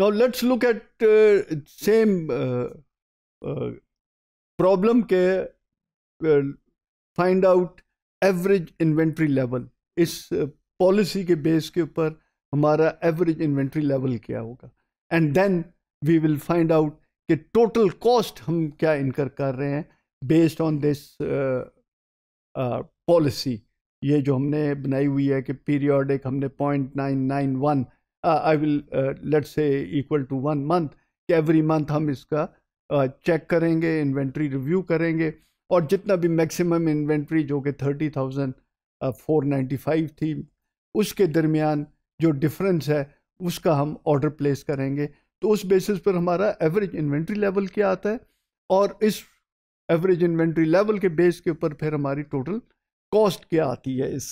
Now let's look at uh, same uh, uh, problem के uh, find out average inventory level इस policy uh, के base के ऊपर हमारा एवरेज इन्वेंट्री लेवल क्या होगा and then we will find out कि टोटल कॉस्ट हम क्या इनकर कर रहे हैं बेस्ड ऑन दिस पॉलिसी ये जो हमने बनाई हुई है कि पीरियोडिक हमने point nine nine one I will let से इक्वल टू वन मंथ कि एवरी मंथ हम इसका चेक uh, करेंगे इन्वेंट्री रिव्यू करेंगे और जितना भी मैक्सिमम इन्वेंट्री जो कि thirty thousand four ninety five थी उसके दरमियान जो डिफरेंस है उसका हम ऑर्डर प्लेस करेंगे तो उस बेसिस पर हमारा एवरेज इन्वेंट्री लेवल क्या आता है और इस एवरेज इन्वेंट्री लेवल के बेस के ऊपर फिर हमारी टोटल कॉस्ट क्या आती है इस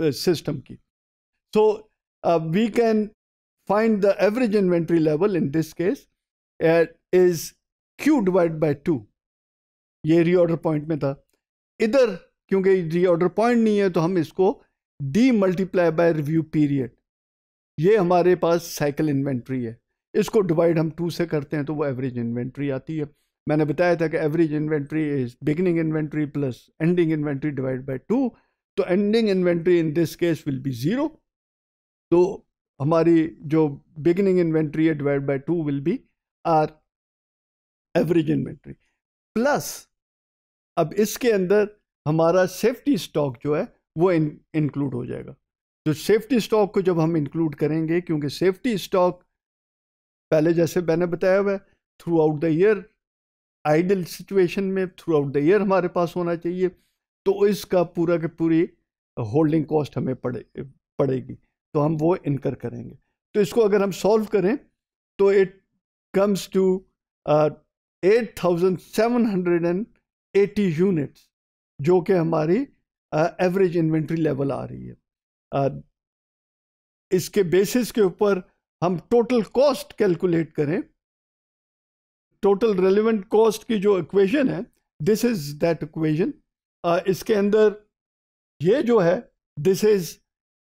सिस्टम uh, uh की तो so, uh, we can find the average inventory level in this case uh, is Q divided by two ये रीऑर्डर पॉइंट में था इधर क्योंकि रीऑर्डर पॉइंट नहीं है तो हम इसको D multiply by review period ये हमारे पास साइकिल इन्वेंट्री है इसको डिवाइड हम टू से करते हैं तो वो एवरेज इन्वेंट्री आती है मैंने बताया था कि average inventory is beginning inventory plus ending inventory divide by two तो ending inventory in this case will be zero तो हमारी जो बिगिनिंग इन्वेंट्री है divide by two will be our average inventory plus अब इसके अंदर हमारा सेफ्टी स्टॉक जो है वो इंक्लूड हो जाएगा तो सेफ्टी स्टॉक को जब हम इंक्लूड करेंगे क्योंकि सेफ्टी स्टॉक पहले जैसे मैंने बताया हुआ है throughout the year ideal situation में थ्रू आउट द ईयर हमारे पास होना चाहिए तो इसका पूरा के पूरी होल्डिंग कॉस्ट हमें पड़े पड़ेगी तो हम वो इनकर करेंगे तो इसको अगर हम सॉल्व करें तो it comes to eight thousand seven hundred and eighty units जो कि हमारी एवरेज इन्वेंट्री लेवल आ रही है uh, इसके बेसिस के ऊपर हम टोटल कॉस्ट कैलकुलेट करें टोटल रेलिवेंट कॉस्ट की जो इक्वेशन है दिस इज दैट इक्वेशन इसके अंदर ये जो है this is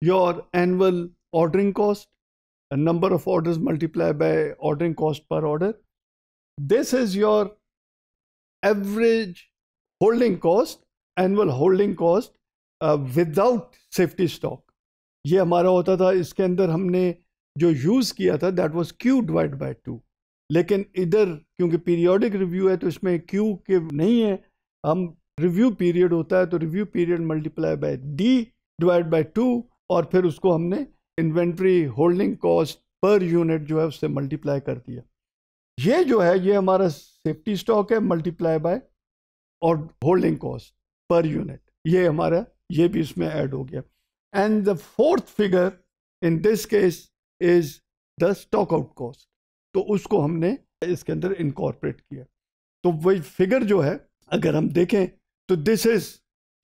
your annual ordering cost, a number of orders multiplied by ordering cost per order. This is your average holding cost, annual holding cost without safety stock ये हमारा होता था इसके अंदर हमने जो यूज़ किया था that was Q divide by two लेकिन इधर क्योंकि पीरियोडिक रिव्यू है तो इसमें क्यू के नहीं है हम रिव्यू पीरियड होता है तो review period multiply by D divide by two और फिर उसको हमने inventory holding cost per unit जो है उससे मल्टीप्लाई कर दिया ये जो है ये हमारा सेफ्टी स्टॉक है मल्टीप्लाई बाय और होल्डिंग कॉस्ट पर यूनिट ये हमारा ये भी इसमें ऐड हो गया and the fourth figure in this case is the stock out cost तो उसको हमने इसके अंदर इनकॉर्पोरेट किया तो वही फिगर जो है अगर हम देखें तो दिस इज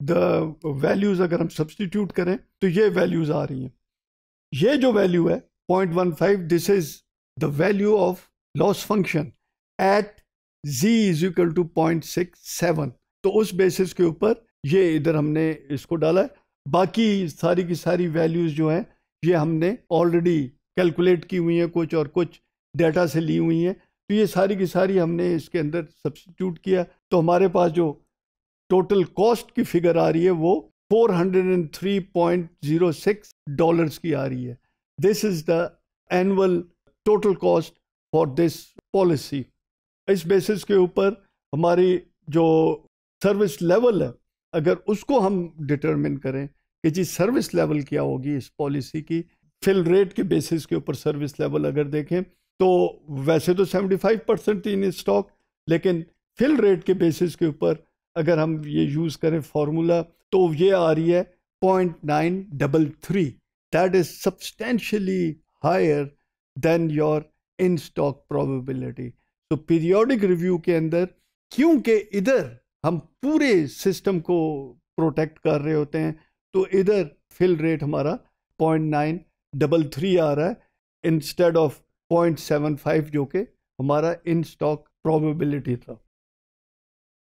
द वैल्यूज़ अगर हम सब्सटीट्यूट करें तो ये वैल्यूज़ आ रही हैं ये जो वैल्यू है point one five this is the value of loss function at z is equal to point six seven तो उस बेसिस के ऊपर ये इधर हमने इसको डाला है बाकी सारी की सारी वैल्यूज़ जो हैं ये हमने ऑलरेडी कैलकुलेट की हुई हैं कुछ और कुछ डेटा से ली हुई हैं तो ये सारी की सारी हमने इसके अंदर सब्सटीट्यूट किया तो हमारे पास जो टोटल कॉस्ट की फिगर आ रही है वो 403.06 डॉलर की आ रही है this is the annual total cost for this policy इस बेसिस के ऊपर हमारी जो सर्विस लेवल है अगर उसको हम डिटरमिन करें कि जी सर्विस लेवल क्या होगी इस पॉलिसी की फिल रेट के बेसिस के ऊपर सर्विस लेवल अगर देखें तो वैसे तो 75 परसेंट थी इन स्टॉक लेकिन फिल रेट के बेसिस के ऊपर अगर हम ये यूज़ करें फार्मूला तो ये आ रही है point nine double three that is substantially higher than your in stock probability तो पीरियोडिक रिव्यू के अंदर क्योंकि इधर हम पूरे सिस्टम को प्रोटेक्ट कर रहे होते हैं तो इधर फिल रेट हमारा पॉइंट नाइन डबल थ्री आ रहा है instead of point seven five जो कि हमारा इन स्टॉक प्रोबेबिलिटी था